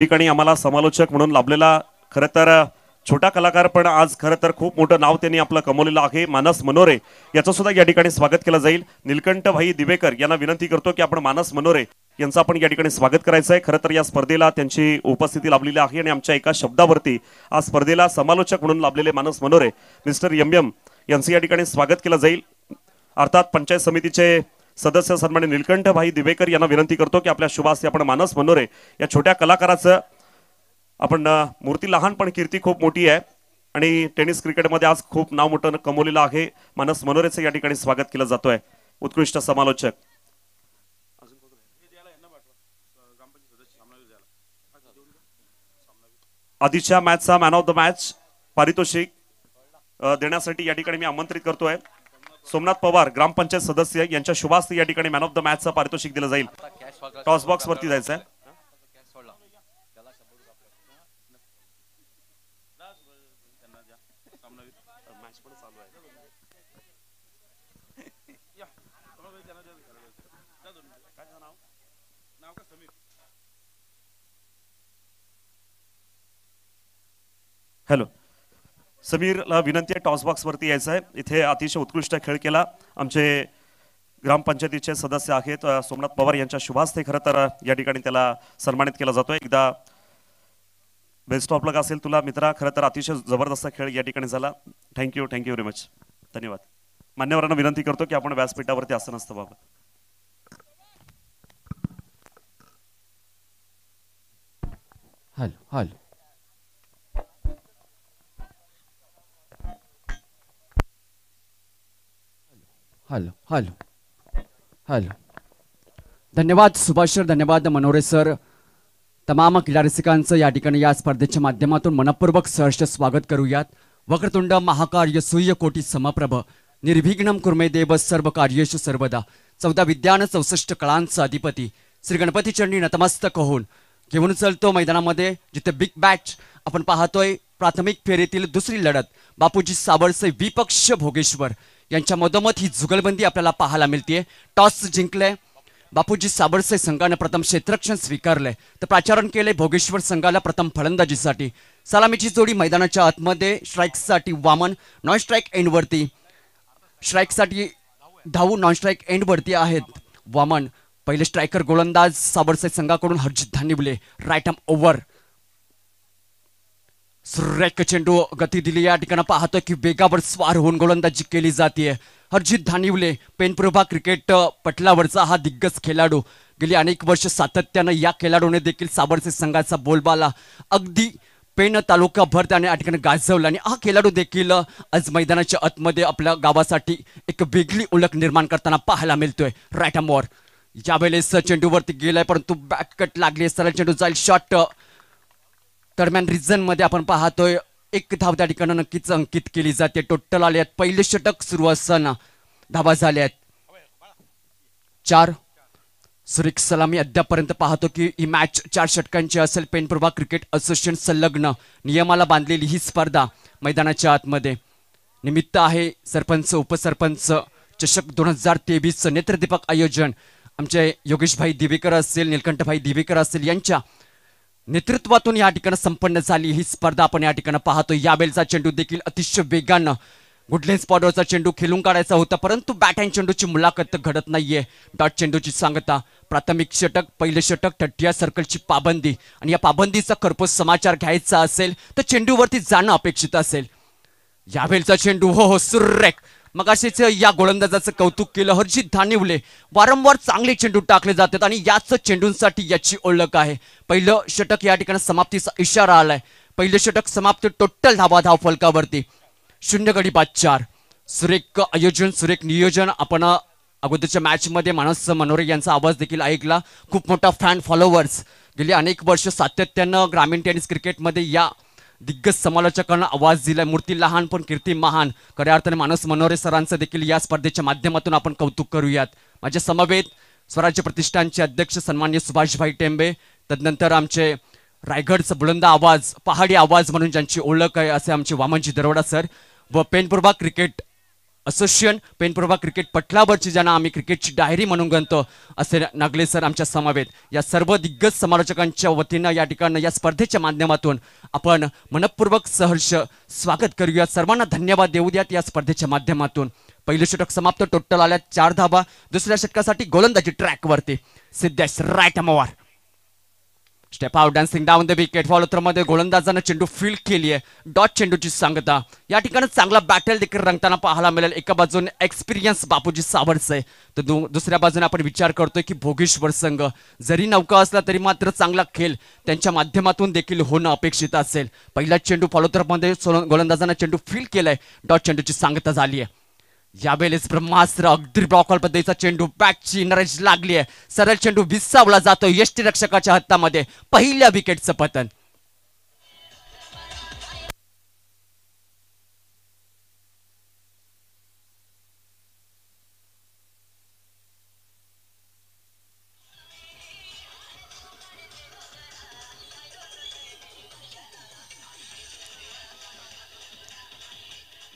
ठिकाणी आम्हाला समालोचक म्हणून लाभलेला खरं तर छोटा कलाकार पण आज खरं तर खूप मोठं नाव त्यांनी आपलं कमवलेलं आहे मानस मनोरे याचं सुद्धा या ठिकाणी स्वागत केलं जाईल निलकंठ दिवेकर यांना विनंती करतो की आपण मानस मनोरे यांचं आपण या ठिकाणी स्वागत करायचं आहे खरं तर या स्पर्धेला त्यांची उपस्थिती लाभलेली आहे आणि आमच्या एका शब्दावरती आज स्पर्धेला समालोचक म्हणून लाभलेले मानस मनोरे मिस्टर यम यम यांचं या ठिकाणी स्वागत केलं जाईल अर्थात पंचायत समितीचे सदस्य सन्मान्य भाई दिवेकर यांना विनंती करतो की आपल्या शुभास आपण मानस मनोरे या छोट्या कलाकाराचं आपण मूर्ती लहान पण कीर्ती खूप मोठी आहे आणि टेनिस क्रिकेटमध्ये आज खूप नाव मोठं कमवलेलं आहे मानस मनोरेचं या ठिकाणी स्वागत केलं जातोय उत्कृष्ट समालोचक आधीच्या मॅचचा मॅन ऑफ द मॅच पारितोषिक देण्यासाठी या ठिकाणी मी आमंत्रित करतोय सोमनाथ पवार ग्रामपंचायत सदस्य यांच्या शुभास्ते या ठिकाणी मॅन ऑफ द मॅचचा पारितोषिक दिलं जाईल टॉस बॉक्स वरती जायचं आहे हॅलो समीरला विनंती आहे टॉस वरती यायचं आहे इथे अतिशय उत्कृष्ट खेळ केला आमचे ग्रामपंचायतीचे सदस्य आहेत सोमनाथ पवार यांच्या शुभास्ते खरं तर या ठिकाणी त्याला सन्मानित केला जातो एकदा बेस्ट ऑफ लक असेल तुला मित्रा खरं तर अतिशय जबरदस्त खेळ या ठिकाणी झाला थँक्यू थँक्यू व्हेरी मच धन्यवाद मान्यवरांना विनंती करतो की आपण व्यासपीठावरती असं नसतं बाबा hello hello hello hello hello धन्यवाद सुभाष सर धन्यवाद मनोरे सर तमाम रसिकांचं या ठिकाणी या स्पर्धेच्या माध्यमातून मनपूर्वक सहर्ष स्वागत करूयात वक्रतुंड महाकार्य सूर्य कोटी समप्रभ निर्भिघ्न कुर्मे देव सर्व कार्येश सर्वदा चौदा विद्यान चौसष्ट कळांचा अधिपती श्री गणपती चरणी नतमस्तक होऊन घेऊन चलतो मैदानामध्ये जिथे बिग बॅच आपण पाहतोय प्राथमिक फेरीतील दुसरी लढत बापूजी सावळसे विपक्ष भोगेश्वर यांच्या मधोमध ही जुगलबंदी आपल्याला पाहायला मिळते टॉस जिंकले बापूजी साबरसे संघाने प्रथम क्षेत्रक्षण स्वीकारले तर प्राचारण केले भोगेश्वर संघाला प्रथम फलंदाजीसाठी सलामीची जोडी मैदानाच्या आतमध्ये स्ट्राईकसाठी वामन नॉन स्ट्राईक एंडवरती स्ट्राईकसाठी धावू नॉन स्ट्राईक एंडवरती आहेत वामन पहिले स्ट्रायकर गोलंदाज साबरसे संघाकडून Harjit Dhanivale right arm over सुरेख चेंडू गती दिली या ठिकाणी पाहतोय की वेगावर स्वार होऊन गोलंदाजी केली जाते हरजित धानिवले पेनप्रभा क्रिकेट पटलावरचा हा दिग्गज खेळाडू गेली अनेक वर्ष सातत्यानं या खेळाडूने देखील साबरसे संघाचा बोलबाला अगदी पेन भर त्याने या ठिकाणी गाजवला आणि हा खेळाडू देखील आज मैदानाच्या आतमध्ये आपल्या गावासाठी एक वेगळी ओळख निर्माण करताना पाहायला मिळतोय रायटामोर यावेळेस चेंडूवरती गेलाय परंतु बॅक कट लागली सरळ चेंडू जाईल शॉट दरम्यान मध्ये आपण पाहतोय एक धाव त्या ठिकाणी नक्कीच अंकित केली जाते टोटल आले आहेत पहिले षटक सुरू असताना धावा झाले आहेत चार सुरेख सलामी अद्यापर्यंत पाहतो की ही मॅच चार षटकांची असेल पेनप्रभा क्रिकेट असोसिएशन संलग्न नियमाला बांधलेली ही स्पर्धा मैदानाच्या आतमध्ये निमित्त आहे सरपंच उपसरपंच चषक दोन हजार तेवीसचं नेत्रदीपक आयोजन आमचे योगेशभाई दिवेकर असतील निलकंठभाई दिवेकर असतील यांच्या नेतृत्वातून या ठिकाणी संपन्न झाली ही स्पर्धा आपण या ठिकाणी पाहतो यावेळचा चेंडू देखील अतिशय वेगानं गुडलेन्स स्पॉडरचा चेंडू खेळून काढायचा होता परंतु बॅट अँड चेंडूची मुलाखत घडत नाहीये डॉट चेंडूची सांगता प्राथमिक षटक पहिले षटक टट्टिया सर्कलची पाबंदी आणि या पाबंदीचा खरपूस समाचार घ्यायचा असेल तर चेंडूवरती जाणं अपेक्षित असेल यावेळचा चेंडू हो हो सुरेख मग असेच या गोलंदाजाचं कौतुक केलं हर्षित धानिवले वारंवार चांगले चेंडू टाकले जातात आणि याच चेंडूंसाठी याची ओळख आहे पहिलं षटक या ठिकाणी समाप्तीचा इशारा आलाय पहिलं षटक समाप्त टोटल धावा धाव फलकावरती शून्य गडी बाद चार सुरेख आयोजन सुरेख नियोजन आपण अगोदरच्या मॅचमध्ये मानस मनोरे यांचा आवाज देखील ऐकला खूप मोठा फॅन फॉलोवर्स गेली अनेक वर्ष सातत्यानं ग्रामीण टेनिस क्रिकेटमध्ये या दिग्गज समालोचकांना आवाज दिलाय मूर्ती लहान पण कीर्ती महान खऱ्या अर्थाने मानस मनोरे सरांचं देखील या स्पर्धेच्या माध्यमातून आपण कौतुक करूयात माझ्या समवेत स्वराज्य प्रतिष्ठानचे अध्यक्ष सन्मान्य सुभाषभाई टेंबे तदनंतर आमचे रायगडचं बुलंद आवाज पहाडी आवाज म्हणून ज्यांची ओळख आहे असे आमचे वामनजी दरोडा सर व Penpurba cricket association Penprabha cricket पटलावरची ज्यांना आम्ही क्रिकेटची डायरी म्हणून गणतो असे नागले सर आमच्या समावेत या सर्व दिग्गज समालोचकांच्या वतीनं या ठिकाणं या स्पर्धेच्या माध्यमातून आपण मनपूर्वक सहर्ष स्वागत करूयात सर्वांना धन्यवाद देऊ द्यात या स्पर्धेच्या माध्यमातून पहिले षटक समाप्त टोटल आल्या चार धाबा दुसऱ्या षटकासाठी गोलंदाजी ट्रॅकवरती Siddhesh Amvar step out dancing down the wicket follow मध्ये गोलंदाजानं चेंडू फील केली आहे डॉट चेंडूची सांगता या ठिकाणी चांगला बॅटल देखील रंगताना पाहायला मिळेल एका बाजूने एक्सपिरियन्स बापूजी सावरचं आहे तर दु दुसऱ्या बाजूने आपण विचार करतोय की भोगेश्वर संघ जरी नौका असला तरी मात्र चांगला खेळ त्यांच्या माध्यमातून देखील होणं अपेक्षित असेल पहिला चेंडू फॉलो थ्रोमध्ये सोल गोलंदाजानं चेंडू केलं केलाय डॉट चेंडूची सांगता झाली आहे यावेळेस ब्रह्मास्त्र अगदी ब्लॉकॉल पद्धतीचा चेंडू बॅटची नरेश लागली आहे सरळ चेंडू विसावला जातो रक्षकाच्या हत्तामध्ये पहिल्या विकेटचं पतन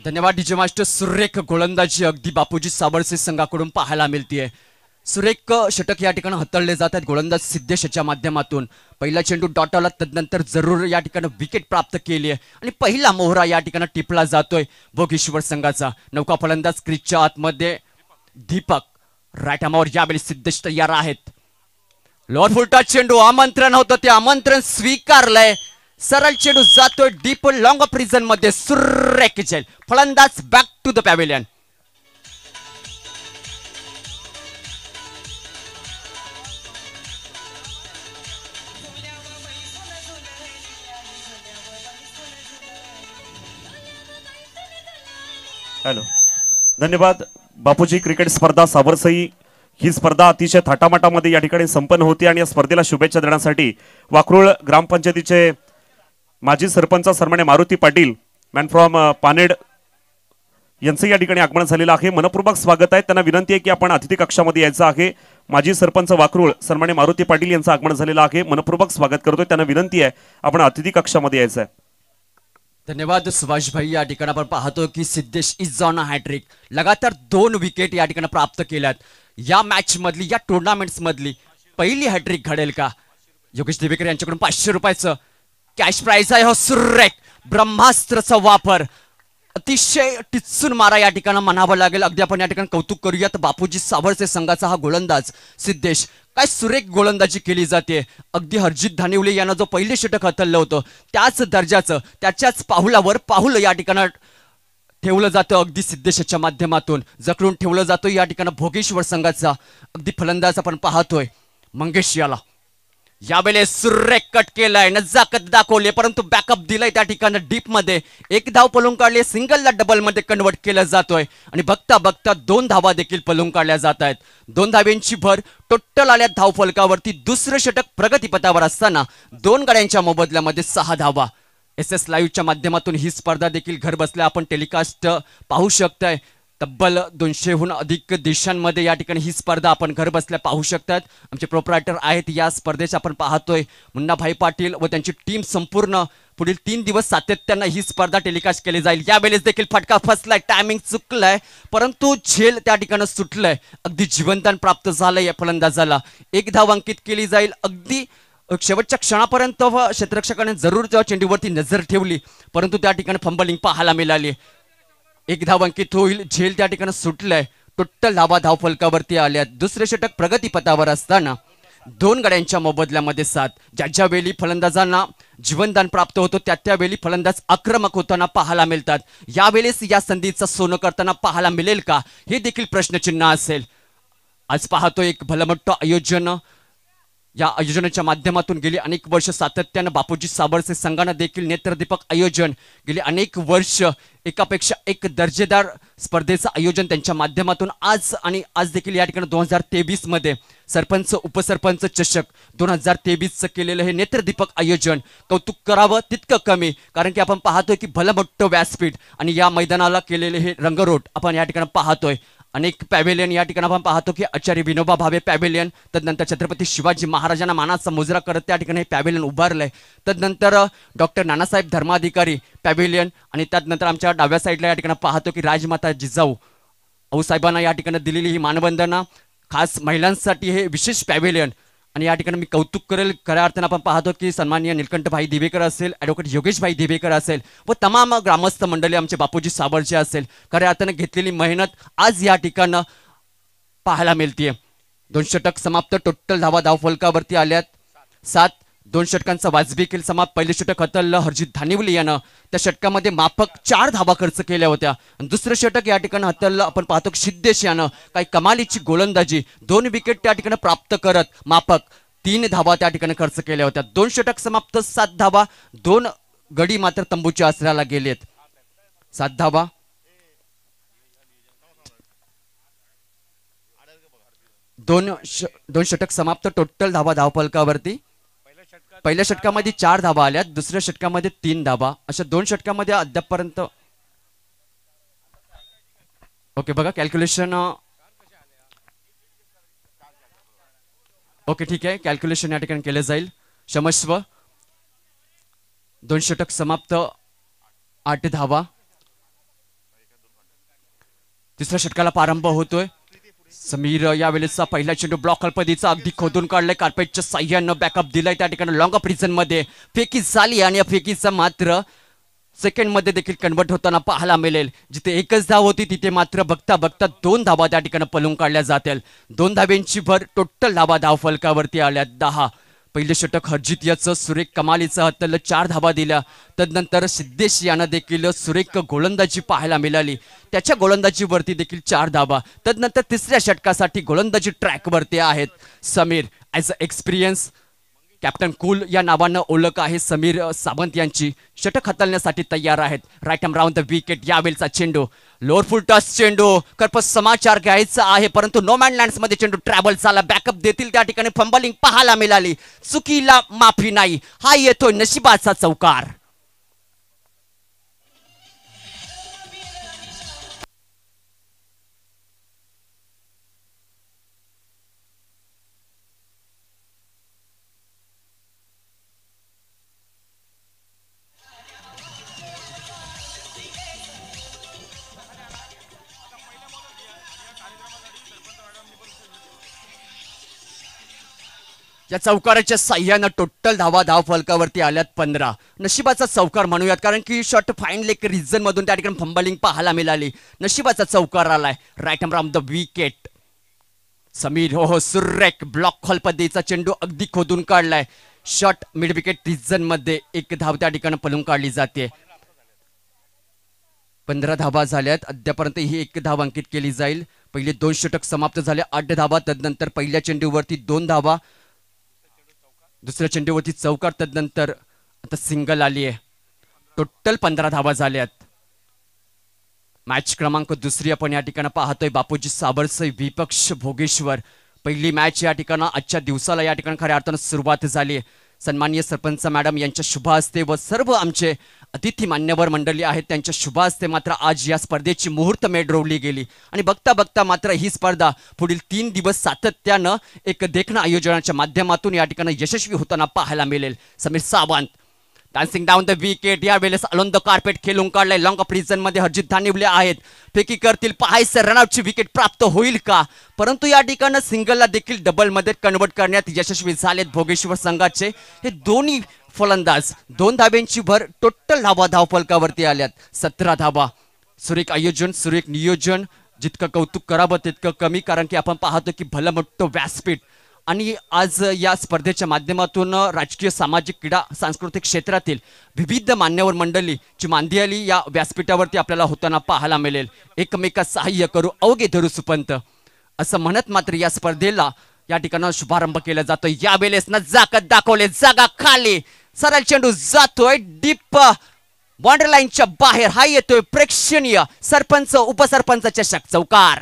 धन्यवाद डीजे मास्टर सुरेख गोलंदाजी अगदी बापूजी साबळसे संघाकडून पाहायला मिळतेय सुरेख षटक या ठिकाणी हाताळले जातात गोलंदाज सिद्धेशच्या माध्यमातून पहिला चेंडू डॉटवला तदनंतर जरूर या ठिकाणी विकेट प्राप्त केली आहे आणि पहिला मोहरा या ठिकाणी टिपला जातोय भोगेश्वर संघाचा नौका फलंदाज क्रिजच्या आतमध्ये दीपक रायटामावर यावेळी सिद्धेश तयार आहेत लॉर्ड फुलटा चेंडू आमंत्रण होतं ते आमंत्रण स्वीकारलंय सरळ चेडू जातोय डीप लॉंग ऑफ रिझन मध्ये सुरेख जेल फलंदाज back to the pavilion hello धन्यवाद बापूजी क्रिकेट स्पर्धा सावरसई ही स्पर्धा अतिशय थाटामाटामध्ये या ठिकाणी संपन्न होती आणि या स्पर्धेला शुभेच्छा देण्यासाठी वाकरूळ ग्रामपंचायतीचे माजी sarpanch Sarmane Maruti Patil man from uh, Paned यांचं या ठिकाणी आगमन झालेलं आहे मनपूर्वक स्वागत आहे त्यांना विनंती आहे की आपण अतिथी कक्षामध्ये यायचं आहे माजी सरपंच वाकरूळ सरमाने मारुती पाटील यांचं आगमन झालेलं आहे मनपूर्वक स्वागत करतोय त्यांना विनंती आहे आपण अतिथी कक्षामध्ये यायचं आहे धन्यवाद सुभाष भाई या ठिकाणी आपण पाहतो की सिद्धेश अ हॅट्रिक लगातार दोन विकेट या ठिकाणी प्राप्त केल्यात या मॅच मधली या टुर्नामेंट मधली पहिली हॅट्रिक घडेल का योगेश दिवेकर यांच्याकडून पाचशे रुपयाचं कॅश प्राईज आहे हो सुरेख ब्रह्मास्त्रचा वापर अतिशय टिचून मारा या ठिकाणी म्हणावं लागेल अगदी आपण या ठिकाणी कौतुक करूयात बापूजी सावरचे संघाचा हा गोलंदाज सिद्धेश काय सुरेख गोलंदाजी केली जाते अगदी हरजित धानिवले यांना जो पहिले षटक हतरलं होतं त्याच दर्जाचं त्याच्याच पाहुलावर पाहुलं या ठिकाणं ठेवलं जातं अगदी सिद्धेशाच्या माध्यमातून जखडून ठेवलं जातो या ठिकाणी भोगेश्वर संघाचा अगदी फलंदाज आपण पाहतोय मंगेश याला यावेळेस कट केलाय नजाकत दाखवले परंतु बॅकअप दिलाय त्या ठिकाणी डीप मध्ये एक धाव पलून काढले सिंगलला डबल मध्ये कन्वर्ट केला जातोय आणि बघता बघता दोन धावा देखील पलून काढल्या जात आहेत दोन धावेंची भर टोटल आल्या फलकावरती दुसरं षटक प्रगतीपथावर असताना दोन गाड्यांच्या मोबदल्यामध्ये सहा धावा एस एस लाईव्हच्या माध्यमातून ही स्पर्धा देखील घर बसल्या आपण टेलिकास्ट पाहू शकताय तब्बल दोनशेहून अधिक देशांमध्ये या ठिकाणी ही स्पर्धा आपण घरबसल्या पाहू शकतात आमचे प्रोपरायटर आहेत या स्पर्धेचे आपण पाहतोय मुन्नाभाई पाटील व त्यांची टीम संपूर्ण पुढील तीन दिवस सातत्यानं ही स्पर्धा टेलिकास्ट केली जाईल यावेळेस देखील फटका फसलाय टायमिंग चुकलाय परंतु झेल त्या ठिकाणं सुटलंय अगदी जीवनदान प्राप्त झालंय या फलंदाजाला एक धाव अंकित केली जाईल अगदी शेवटच्या क्षणापर्यंत व क्षेत्ररक्षकाने जरूर तेव्हा चेंडूवरती नजर ठेवली परंतु त्या ठिकाणी फंबलिंग पाहायला मिळाली एक धाव अंकित होईल झेल त्या ठिकाणी सुटलाय टोटल धावा धावफलकावरती आल्या दुसरे षटक प्रगतीपथावर असताना दोन गड्यांच्या मोबदल्यामध्ये सात ज्या ज्या वेळी फलंदाजांना जीवनदान प्राप्त होतो त्या त्यावेळी फलंदाज आक्रमक होताना पाहायला मिळतात यावेळेस या संधीचं सोनं करताना पाहायला मिळेल का हे देखील प्रश्नचिन्ह असेल आज पाहतो एक भलमट्ट आयोजन या आयोजनाच्या माध्यमातून गेली अनेक वर्ष सातत्यानं बापूजी साबरसे संघानं देखील नेत्रदीपक आयोजन गेले अनेक वर्ष एकापेक्षा एक दर्जेदार स्पर्धेचं आयोजन त्यांच्या माध्यमातून आज आणि आज देखील या ठिकाणी दोन हजार तेवीसमध्ये सरपंच उपसरपंच चषक दोन हजार तेवीसचं केलेलं हे नेत्रदीपक आयोजन कौतुक करावं तितकं कमी कारण की आपण पाहतोय की भलं व्यासपीठ आणि या मैदानाला केलेले हे रंगरोट आपण या ठिकाणी पाहतोय अनेक पॅव्हेलियन या ठिकाणी आपण पाहतो की आचार्य विनोबा भावे पॅव्हेलियन तदनंतर छत्रपती शिवाजी महाराजांना मानाचा मुजरा करत त्या ठिकाणी पॅव्हेलियन उभारलं आहे तदनंतर डॉक्टर नानासाहेब धर्माधिकारी पॅव्हेलियन आणि त्यानंतर आमच्या डाव्या साईडला या ठिकाणी पाहतो की राजमाता जिजाऊ आऊसाहेबांना या ठिकाणी दिलेली ही मानवंदना खास महिलांसाठी हे विशेष पॅव्हेलियन आणि या ठिकाणी मी कौतुक करेल खऱ्या अर्थानं आपण पाहतो की सन्मान्य भाई दिवेकर असेल ॲडव्होकेट योगेशभाई दिवेकर असेल व तमाम ग्रामस्थ मंडळी आमचे बापूजी सावळचे असेल खऱ्या अर्थानं घेतलेली मेहनत आज या ठिकाणं पाहायला मिळते दोनशे षटक समाप्त टोटल धावा धाव फलकावरती आल्यात सात दोन षटकांचा वाजवी केल समाप पहिले षटक हतललं हरजित धानिवली यानं त्या षटकामध्ये माफक चार धावा खर्च केल्या होत्या दुसरं षटक या ठिकाणी हतललं आपण पाहतो सिद्धेश यानं काही कमालीची गोलंदाजी दोन विकेट त्या ठिकाणी प्राप्त करत माफक तीन धावा त्या ठिकाणी खर्च केल्या होत्या दोन षटक समाप्त सात धावा दोन गडी मात्र तंबूच्या आसऱ्याला गेलेत सात धावा दोन दोन षटक समाप्त टोटल धावा धावपलकावरती पहिल्या षटकामध्ये चार धाबा आल्या दुसऱ्या षटकामध्ये तीन धाबा अशा दोन षटकामध्ये अद्यापपर्यंत ओके बघा कॅल्क्युलेशन ओके ठीक आहे कॅल्क्युलेशन या ठिकाणी केले जाईल क्षमस्व दोन षटक समाप्त आठ धावा तिसऱ्या षटकाला प्रारंभ होतोय समीर यावेळेचा पहिला चेंडू ब्लॉक अल्पदीचा अगदी खोदून काढलाय कार्पेटच्या साह्यानं बॅकअप दिलाय त्या ठिकाणी लॉंग ऑफ मध्ये फेकी झाली आणि या फेकीचा मात्र सेकंड मध्ये देखील कन्वर्ट होताना पाहायला मिळेल जिथे एकच धाव होती तिथे मात्र बघता बघता दोन धावा त्या ठिकाणी पलून काढल्या जातील दोन धाब्यांची भर टोटल धावा धाव फलकावरती आल्या दहा पहिले षटक हर्जित याचं सुरेख कमालीचा हत्तल चार धाबा दिल्या तदनंतर सिद्धेश यांना देखील सुरेख गोलंदाजी पाहायला मिळाली त्याच्या गोलंदाजीवरती देखील चार धाबा तदनंतर तिसऱ्या षटकासाठी गोलंदाजी ट्रॅकवरती आहेत Samir as a experience captain cool या नावानं ओळख आहे समीर सावंत यांची षटक हाताळण्यासाठी तयार आहेत right arm round the wicket यावेळचा चेंडू लोअरफुल टच चेंडू कर्प समाचार घ्यायचा आहे परंतु नोमॅन लँड मध्ये चेंडू ट्रॅव्हल झाला बॅकअप देतील त्या ठिकाणी फंबलिंग पाहायला मिळाली चुकीला माफी नाही हा येतोय नशिबाचा चौकार या चौकाराच्या साह्यानं टोटल धावा धाव फलकावरती आल्यात पंधरा नशिबाचा चौकार म्हणूयात कारण की शॉर्ट फाईन लेक रिझन मधून त्या ठिकाणी फंबलिंग पाहायला मिळाली नशिबाचा चौकार आलाय right arm the wicket Samir हो हो ब्लॉक हॉल पद्धतीचा चेंडू अगदी खोदून काढलाय शॉर्ट मिड विकेट रिझन मध्ये एक धाव त्या ठिकाणी पलून काढली जाते पंधरा धावा झाल्यात अद्यापर्यंत ही एक धाव अंकित केली जाईल पहिले दोन षटक समाप्त झाले आठ धावा तदनंतर पहिल्या चेंडूवरती दोन धावा दुसऱ्या चेंडूवरती चौकार तदनंतर आता सिंगल आली आहे टोटल पंधरा धावा झाल्यात मॅच क्रमांक दुसरी आपण या ठिकाणी पाहतोय बापूजी साबरसई विपक्ष भोगेश्वर पहिली मॅच या ठिकाणी आजच्या दिवसाला या ठिकाणी खऱ्या अर्थानं सुरुवात झाली आहे सन्मान्य सरपंच मॅडम यांच्या शुभ हस्ते व सर्व आमचे अतिथी मान्यवर मंडळी आहेत त्यांच्या शुभ हस्ते मात्र आज या स्पर्धेची मुहूर्त मेढ रोवली गेली आणि बघता बघता मात्र ही स्पर्धा पुढील तीन दिवस सातत्यानं एक देखणं आयोजनाच्या माध्यमातून या ठिकाणी यशस्वी होताना पाहायला मिळेल Samir Sawant dancing down the wicket या वेळेस अलोंद कार्पेट खेळून काढलाय लॉंग रिझन मध्ये हर्जित धानिवले आहेत फेकी करतील पाहायचं रनआउटची विकेट प्राप्त होईल का परंतु या ठिकाणं सिंगलला देखील डबल मध्ये कन्वर्ट करण्यात यशस्वी झालेत भोगेश्वर संघाचे हे दोन्ही फलंदाज दोन धाब्यांची भर टोटल धावा धावफलकावरती आल्यात सतरा धावा सुरेख आयोजन सुरेख नियोजन जितकं कौतुक करावं तितकं कमी कारण की आपण पाहतो की भलं मोठं व्यासपीठ आणि आज या स्पर्धेच्या माध्यमातून राजकीय सामाजिक क्रीडा सांस्कृतिक क्षेत्रातील विविध मान्यवर मंडळी जी मांदियाली या व्यासपीठावरती आपल्याला होताना पाहायला मिळेल एकमेकात सहाय्य करू अवघे धरू सुपंत असं म्हणत मात्र या स्पर्धेला या ठिकाणावर शुभारंभ केला जातो वेळेस ना जाकत दाखवले जागा खाली सरळ चेंडू जातोय डीप लाईनच्या बाहेर हा येतोय प्रेक्षणीय सरपंच उपसरपंच चषक चौकार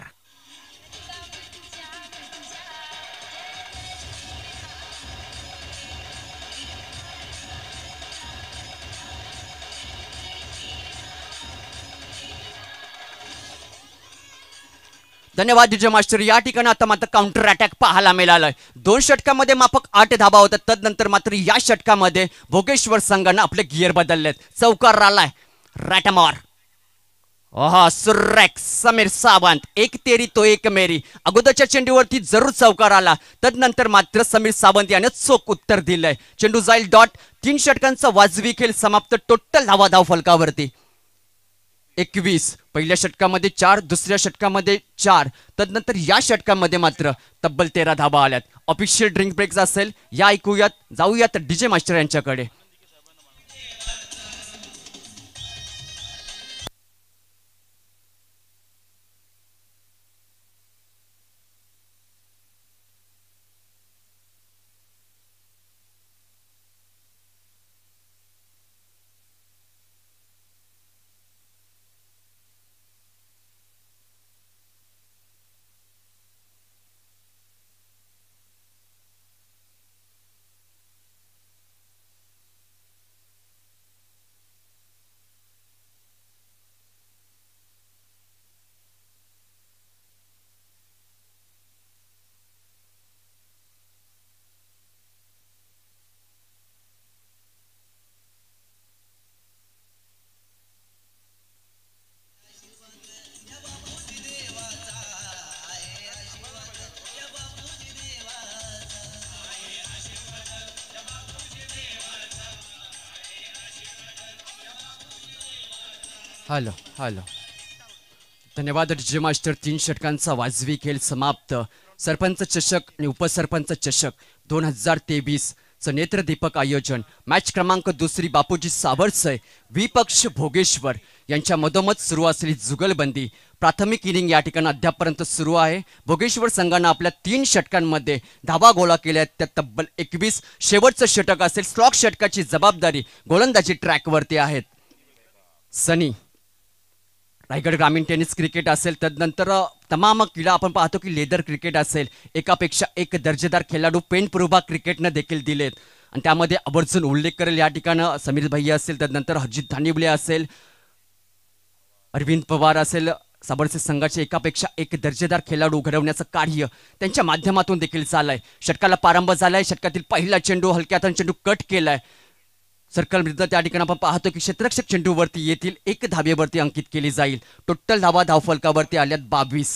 धन्यवाद विजय मास्टर या ठिकाणी आता मात्र काउंटर अटॅक पाहायला मिळालाय दोन षटकामध्ये माफक आठ धाबा होता तदनंतर मात्र या षटकामध्ये भोगेश्वर संघानं आपले गिअर बदललेत चौकार आलाय रॅटमॉर सुरेख समीर सावंत एक तेरी तो एक मेरी अगोदरच्या चेंडूवरती जरूर चौकार आला तदनंतर मात्र समीर सावंत याने चोख उत्तर दिलंय चेंडू जाईल डॉट तीन षटकांचा वाजवी खेळ समाप्त टोटल धावा धाव फलकावरती एकवीस पहिल्या षटकामध्ये चार दुसऱ्या षटकामध्ये चार तदनंतर या षटकामध्ये मात्र तब्बल तेरा धाबा आल्यात ऑफिशियल ड्रिंक ब्रेकचा असेल या ऐकूयात जाऊयात डीजे मास्टर यांच्याकडे हॅलो हॅलो धन्यवाद जे मास्टर तीन षटकांचा वाजवी खेळ समाप्त सरपंच चषक आणि उपसरपंच चषक दोन हजार तेवीसचं नेत्रदीपक आयोजन मॅच क्रमांक दुसरी बापूजी सावरसय विपक्ष भोगेश्वर यांच्या मधोमध सुरू असलेली जुगलबंदी प्राथमिक इनिंग या ठिकाणी अद्यापपर्यंत सुरू आहे भोगेश्वर संघानं आपल्या तीन षटकांमध्ये धावा गोळा केल्या आहेत त्या तब्बल एकवीस शेवटचं षटक असेल स्लॉक षटकाची जबाबदारी गोलंदाजी ट्रॅकवरती आहेत सनी रायगड ग्रामीण टेनिस क्रिकेट असेल तदनंतर तमाम क्रीडा आपण पाहतो की लेदर क्रिकेट असेल एकापेक्षा एक दर्जेदार खेळाडू पेनपुरुभा क्रिकेटनं देखील दिलेत आणि त्यामध्ये आवर्जून उल्लेख करेल या ठिकाणं समीर भाई असेल नंतर हजित धानिवले असेल अरविंद पवार असेल साबरसे संघाचे एकापेक्षा एक दर्जेदार खेळाडू घडवण्याचं कार्य त्यांच्या माध्यमातून देखील चाललंय षटकाला प्रारंभ झालाय षटकातील पहिला चेंडू हलक्यातून चेंडू कट केलाय सर्कल विरुद्ध त्या ठिकाणी आपण पाहतो की क्षेत्रक्षक चेंडूवरती येथील एक धाबेवरती अंकित केली जाईल टोटल धावा धावफलकावरती आल्यात बावीस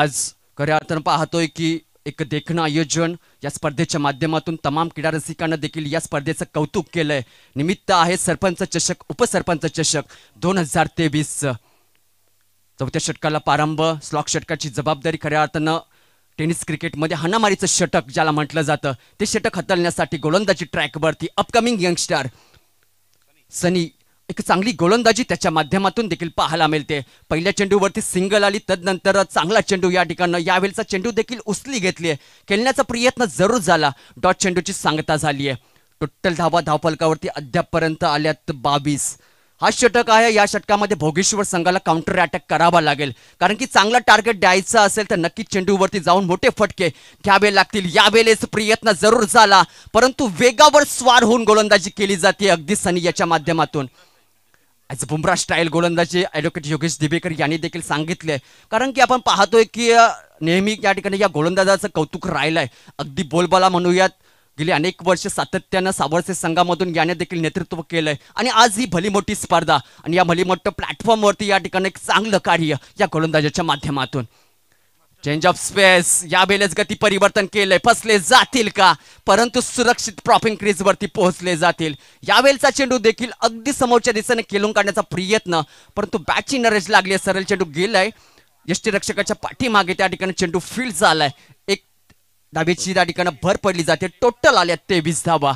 आज खऱ्या अर्थानं पाहतोय की एक देखणं आयोजन या स्पर्धेच्या माध्यमातून तमाम क्रीडा रसिकांना देखील या स्पर्धेचं कौतुक केलंय निमित्त आहे सरपंच चषक उपसरपंच चषक दोन हजार तेवीसचं चौथ्या षटकाला प्रारंभ स्लॉक षटकाची जबाबदारी खऱ्या अर्थानं टेनिस क्रिकेटमध्ये हनामारीचं षटक ज्याला म्हटलं जातं ते षटक हाताळण्यासाठी गोलंदाजी ट्रॅकवरती अपकमिंग यंगस्टार सनी एक चांगली गोलंदाजी त्याच्या माध्यमातून देखील पाहायला मिळते पहिल्या चेंडूवरती सिंगल आली तदनंतर चांगला चेंडू या ठिकाणं यावेळीचा चेंडू देखील उचली घेतली खेळण्याचा प्रयत्न जरूर झाला डॉट चेंडूची सांगता झाली आहे टोटल धावा धावफलकावरती अद्यापपर्यंत आल्यात बावीस हा षटक आहे या षटकामध्ये भोगेश्वर संघाला काउंटर अटॅक करावा लागेल कारण की चांगला टार्गेट द्यायचा असेल तर नक्कीच चेंडूवरती जाऊन मोठे फटके घ्यावे लागतील यावेळेस प्रयत्न जरूर झाला परंतु वेगावर स्वार होऊन गोलंदाजी केली जाते अगदी सनी याच्या माध्यमातून ॲज बुमरा स्टाईल गोलंदाजी ॲडव्होकेट योगेश दिबेकर यांनी देखील सांगितले कारण की आपण पाहतोय की नेहमी या ठिकाणी या गोलंदाजाचं कौतुक राहिलं आहे अगदी बोलबाला म्हणूयात गेली अनेक वर्ष सातत्यानं सावरसे संघामधून याने देखील नेतृत्व केलंय आणि आज ही भली मोठी स्पर्धा आणि या भली मोठ्या प्लॅटफॉर्मवरती या ठिकाणी एक चांगलं कार्य या गोलंदाजाच्या माध्यमातून चेंज ऑफ स्पेस या वेळेस गती परिवर्तन केलंय फसले जातील का परंतु सुरक्षित प्रॉफिंग वरती पोहोचले जातील यावेळेचा चेंडू देखील अगदी समोरच्या दिशेने खेळून काढण्याचा प्रयत्न परंतु बॅटची नरेज लागली सरळ चेंडू गेलाय यष्टीरक्षकाच्या पाठीमागे त्या ठिकाणी चेंडू फील्ड झालाय धावेची या ठिकाणी भर पडली जाते टोटल आल्या तेवीस धावा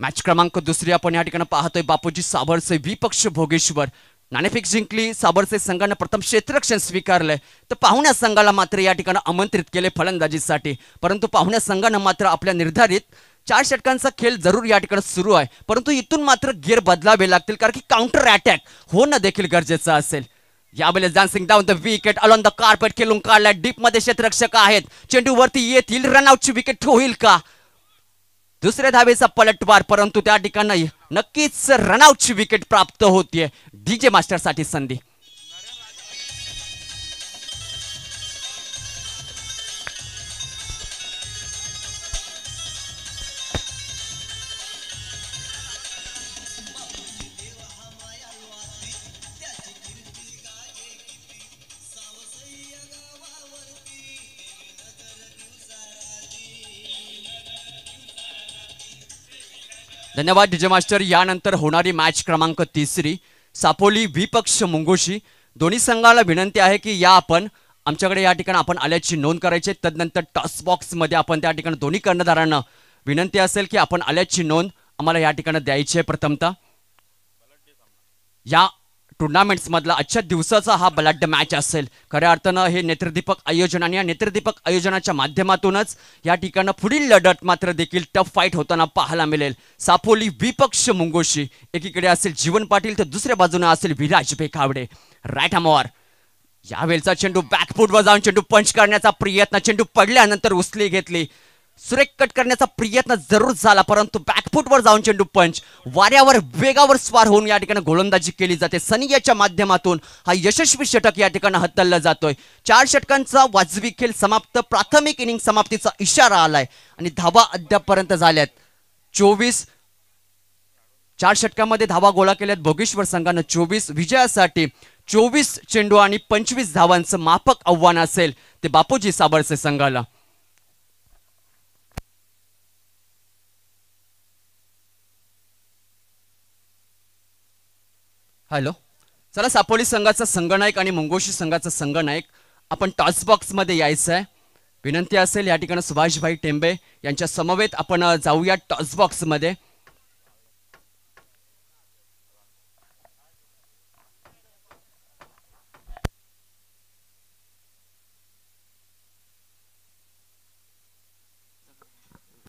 मॅच क्रमांक दुसरी आपण या ठिकाणी पाहतोय बापूजी साबरसे विपक्ष भोगेश्वर नाणेफेक जिंकली साबरसे संघानं प्रथम क्षेत्ररक्षण स्वीकारलंय तर पाहुण्या संघाला मात्र या ठिकाणी आमंत्रित केले फलंदाजीसाठी परंतु पाहुण्या संघानं मात्र आपल्या निर्धारित चार षटकांचा खेळ जरूर या ठिकाणी सुरू आहे परंतु इथून मात्र गिअर बदलावे लागतील कारण की काउंटर अटॅक होणं देखील गरजेचं असेल यावेळेस dancing down the wicket along the carpet खेळून काढला डीप मध्ये क्षेत्ररक्षक आहेत चेंडूवरती येतील रनआउटची विकेट होईल का दुसऱ्या धावेचा पलटवार परंतु त्या ठिकाणी नक्कीच ची विकेट प्राप्त होतीये डीजे साठी संधी धन्यवाद डीजे मास्टर यानंतर होणारी मॅच क्रमांक तिसरी सापोली विपक्ष मुंगोशी दोन्ही संघाला विनंती आहे की या आपण आमच्याकडे या ठिकाणी आपण आल्याची नोंद करायची तदनंतर टॉस बॉक्समध्ये आपण त्या ठिकाणी दोन्ही कर्णधारांना विनंती असेल की आपण आल्याची नोंद आम्हाला या ठिकाणी द्यायची आहे प्रथमता या मधला आजच्या दिवसाचा हा बलाढ्य मॅच असेल खऱ्या अर्थानं हे नेत्रदीपक आयोजन आणि या नेत्रदीपक आयोजनाच्या माध्यमातूनच या ठिकाणं पुढील लढत मात्र देखील टफ फाईट होताना पाहायला मिळेल सापोली विपक्ष मुंगोशी एकीकडे असेल जीवन पाटील तर दुसऱ्या बाजूने असेल विराज बेखावडे राईट अमॉर यावेळचा चेंडू बॅकफूटवर जाऊन चेंडू पंच करण्याचा प्रयत्न चेंडू पडल्यानंतर उचली घेतली सुरेख कट करण्याचा प्रयत्न जरूर झाला परंतु वर जाऊन चेंडू पंच वाऱ्यावर वेगावर स्वार होऊन या ठिकाणी गोलंदाजी केली जाते सनियाच्या माध्यमातून हा यशस्वी षटक या ठिकाणी हत्तलला जातोय चार षटकांचा वाजवी खेळ समाप्त प्राथमिक इनिंग समाप्तीचा इशारा आलाय आणि धावा अद्यापपर्यंत झाल्यात चोवीस चार षटकांमध्ये धावा गोळा केल्यात भोगेश्वर संघानं चोवीस विजयासाठी चोवीस चेंडू आणि पंचवीस धावांचं माफक आव्हान असेल ते बापूजी साबरसे संघाला हॅलो चला सापोली संघाचा संघनायक आणि मंगोशी संघाचा संघनायक आपण मध्ये यायचं आहे विनंती असेल या ठिकाणी सुभाषभाई टेंबे यांच्या समवेत आपण जाऊया मध्ये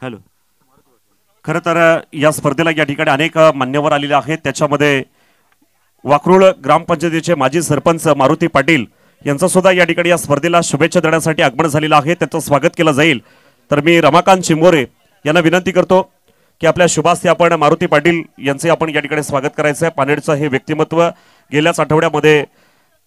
हॅलो खरं तर या स्पर्धेला या ठिकाणी अनेक मान्यवर आलेले आहेत त्याच्यामध्ये वाखरुळ ग्रामपंचायतीचे माजी सरपंच मारुती पाटील यांचं सुद्धा या ठिकाणी या स्पर्धेला शुभेच्छा देण्यासाठी आगमन झालेलं आहे त्यांचं स्वागत केलं जाईल तर मी रमाकांत चिंबोरे यांना विनंती करतो की आपल्या शुभास्ते आपण मारुती पाटील यांचे आपण या ठिकाणी स्वागत करायचं आहे पानेडचं हे व्यक्तिमत्व गेल्याच आठवड्यामध्ये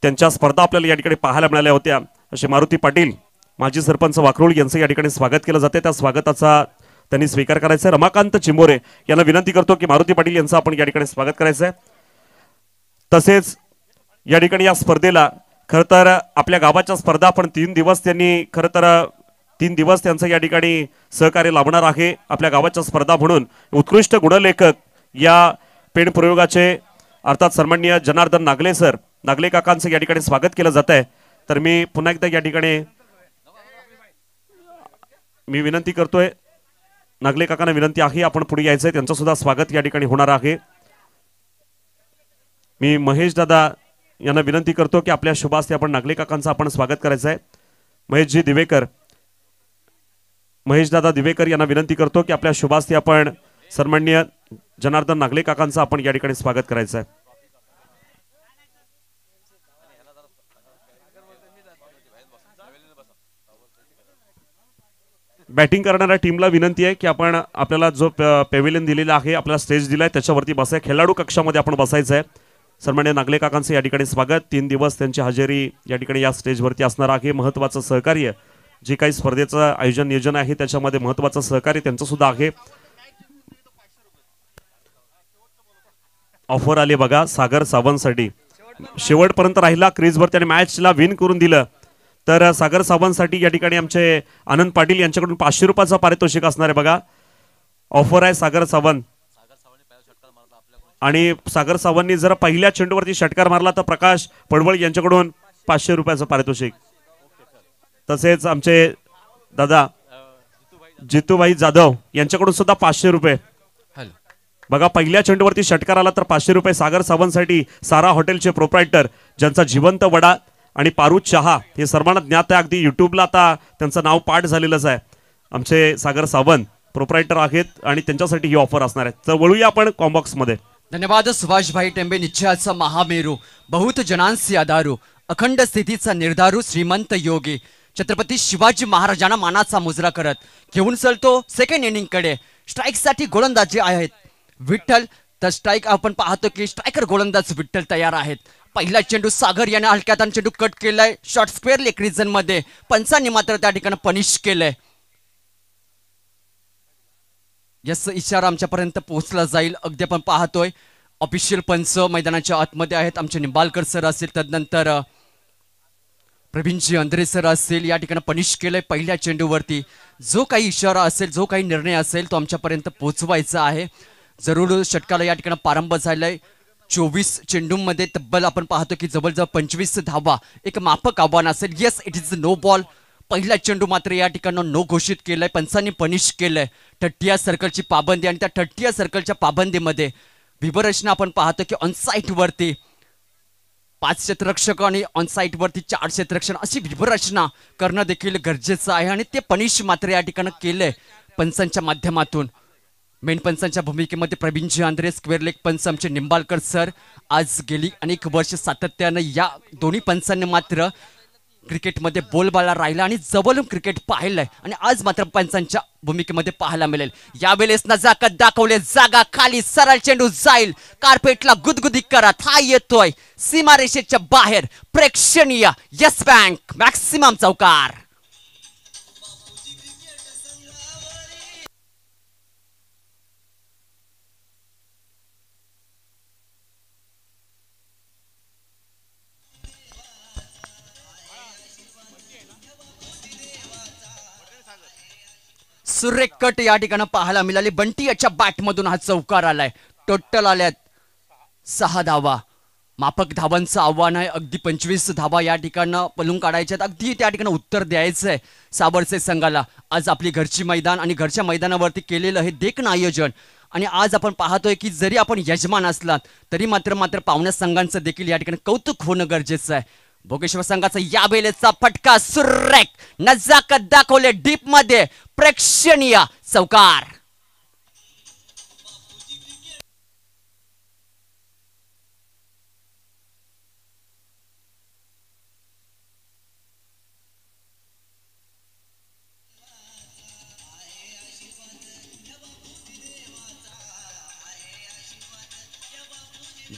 त्यांच्या स्पर्धा आपल्याला या ठिकाणी पाहायला मिळाल्या होत्या असे मारुती पाटील माजी सरपंच वाखरुळ यांचं या ठिकाणी स्वागत केलं जाते त्या स्वागताचा त्यांनी स्वीकार करायचा रमाकांत चिंबोरे यांना विनंती करतो की मारुती पाटील यांचं आपण या ठिकाणी स्वागत करायचं आहे तसेच या ठिकाणी या स्पर्धेला खरं तर आपल्या गावाच्या स्पर्धा पण तीन दिवस त्यांनी खरं तर तीन दिवस त्यांचं या ठिकाणी सहकार्य लाभणार आहे आपल्या गावाच्या स्पर्धा म्हणून उत्कृष्ट गुणलेखक या पेण प्रयोगाचे अर्थात सन्मान्य जनार्दन नागले सर नागले काकांचं या ठिकाणी स्वागत केलं जात आहे तर मी पुन्हा एकदा या ठिकाणी मी विनंती करतोय नागले काकांना विनंती आहे आपण पुढे यायचंय त्यांचं सुद्धा स्वागत या ठिकाणी होणार आहे मी महेश दादा यांना विनंती करतो की आपल्या शुभास्ते आपण नागले काकांचं आपण स्वागत करायचं आहे महेशजी दिवेकर महेश दादा दिवेकर यांना विनंती करतो की आपल्या शुभास्ते आपण सन्मान्य जनार्दन नागले काकांचं आपण या ठिकाणी स्वागत करायचं आहे बॅटिंग करणाऱ्या टीमला विनंती आहे की आपण आपल्याला जो पेविलियन दिलेला आहे आपल्याला स्टेज दिला आहे त्याच्यावरती बसाय खेळाडू कक्षामध्ये आपण बसायचं आहे सन्मान्य नागले काकांचं या ठिकाणी स्वागत तीन दिवस त्यांची हजेरी या ठिकाणी या स्टेजवरती असणार आहे महत्वाचं सहकार्य जे काही स्पर्धेचं आयोजन नियोजन आहे त्याच्यामध्ये महत्त्वाचं सहकार्य त्यांचं सुद्धा आहे ऑफर आली बघा सागर सावंतसाठी शेवटपर्यंत राहिला क्रीजवरती आणि मॅचला विन करून दिलं तर सागर सावंतसाठी या ठिकाणी आमचे आनंद पाटील यांच्याकडून पाचशे रुपयाचा पारितोषिक असणार आहे बघा ऑफर आहे सागर सावंत आणि सागर सावंतनी जर पहिल्या चेंडूवरती षटकार मारला तर प्रकाश पडवळ यांच्याकडून पाचशे रुपयाचं पारितोषिक तसेच आमचे दादा जितूभाई जाधव यांच्याकडून सुद्धा पाचशे रुपये बघा पहिल्या चेंडूवरती षटकार आला तर पाचशे रुपये सागर सावंतसाठी सारा हॉटेलचे प्रोप्रायटर ज्यांचा जिवंत वडा आणि पारू चहा हे सर्वांना ज्ञात आहे अगदी युट्यूबला आता त्यांचं नाव पाठ झालेलंच आहे आमचे सागर सावंत प्रोप्रायटर आहेत आणि त्यांच्यासाठी ही ऑफर असणार आहे तर वळूया आपण कॉम्बॉक्समध्ये धन्यवाद सुभाषभाई टेंबे निश्चयाचा महामेरू बहुत जनांशी आधारू अखंड स्थितीचा निर्धारू श्रीमंत योगी छत्रपती शिवाजी महाराजांना मानाचा मुजरा करत घेऊन चलतो सेकंड इनिंगकडे स्ट्राईकसाठी गोलंदाजी आहेत विठ्ठल तर स्ट्राईक आपण पाहतो की स्ट्रायकर गोलंदाज विठ्ठल तयार आहेत पहिला चेंडू सागर याने हलक्यात चेंडू कट केलाय शॉर्ट स्क्वेअर लेक मध्ये पंचांनी मात्र त्या ठिकाणी पनिश केलंय यस इशारा आमच्यापर्यंत पोहोचला जाईल अगदी आपण पाहतोय ऑफिशियल पंच मैदानाच्या आतमध्ये आहेत आमचे निंबालकर सर असतील त्यानंतर प्रवीणजी अंधरे सर असतील या ठिकाणी पनिश केलंय पहिल्या चेंडूवरती जो काही इशारा असेल जो काही निर्णय असेल तो आमच्यापर्यंत पोहोचवायचा आहे जरूर षटकाला या ठिकाणी प्रारंभ झालाय चोवीस चेंडूंमध्ये तब्बल आपण पाहतो की जवळजवळ पंचवीस धावा एक मापक आव्हान असेल yes it is no ball पहिला चेंडू मात्र या ठिकाणं नो घोषित केलंय पंचांनी पनिश केलंय ठट्टिया सर्कलची पाबंदी आणि त्या ठट्टिया सर्कलच्या पाबंदीमध्ये विभरचना आपण पाहतो की ऑनसाईट वरती पाच क्षेत्ररक्षक आणि ऑनसाईट वरती चार क्षेत्ररक्षण अशी विभरचना करणं देखील गरजेचं आहे आणि ते पनिश मात्र या ठिकाणी केलंय पंचांच्या माध्यमातून मेन पंचांच्या भूमिकेमध्ये प्रवीणजी आंद्रे स्क्वेअर लेग पंच आमचे निंबाळकर सर आज गेली अनेक वर्ष सातत्यानं या दोन्ही पंचांनी मात्र क्रिकेटमध्ये बोलबाला राहिला आणि जवळून क्रिकेट पाहिलंय आणि आज मात्र पंचांच्या भूमिकेमध्ये पाहायला मिळेल यावेळेस न जाकत दाखवले जागा खाली सरळ चेंडू जाईल कार्पेटला गुदगुदी करत हा येतोय सीमारेषेच्या बाहेर प्रेक्षणीय यस बँक मॅक्सिमम चौकार सुरेकट या ठिकाणी पाहायला मिळाले बंटी याच्या बॅटमधून हा चौकार आलाय टोटल आल्यात सहा धावा माफक धावांचं आव्हान आहे अगदी पंचवीस धावा या ठिकाणं पलून काढायच्यात अगदी त्या ठिकाणी उत्तर द्यायचं आहे साबरसे संघाला आज आपली घरची मैदान आणि घरच्या मैदानावरती केलेलं हे देखणं आयोजन आणि आज आपण पाहतोय की जरी आपण यजमान असलात तरी मात्र मात्र पाहुण्या संघांचं देखील या ठिकाणी कौतुक होणं गरजेचं आहे भोगेश्वर संघाचा या बेलेचा फटका सुर्रेक नजाकत दाखवले डीप मध्ये प्रेक्षणीय चौकार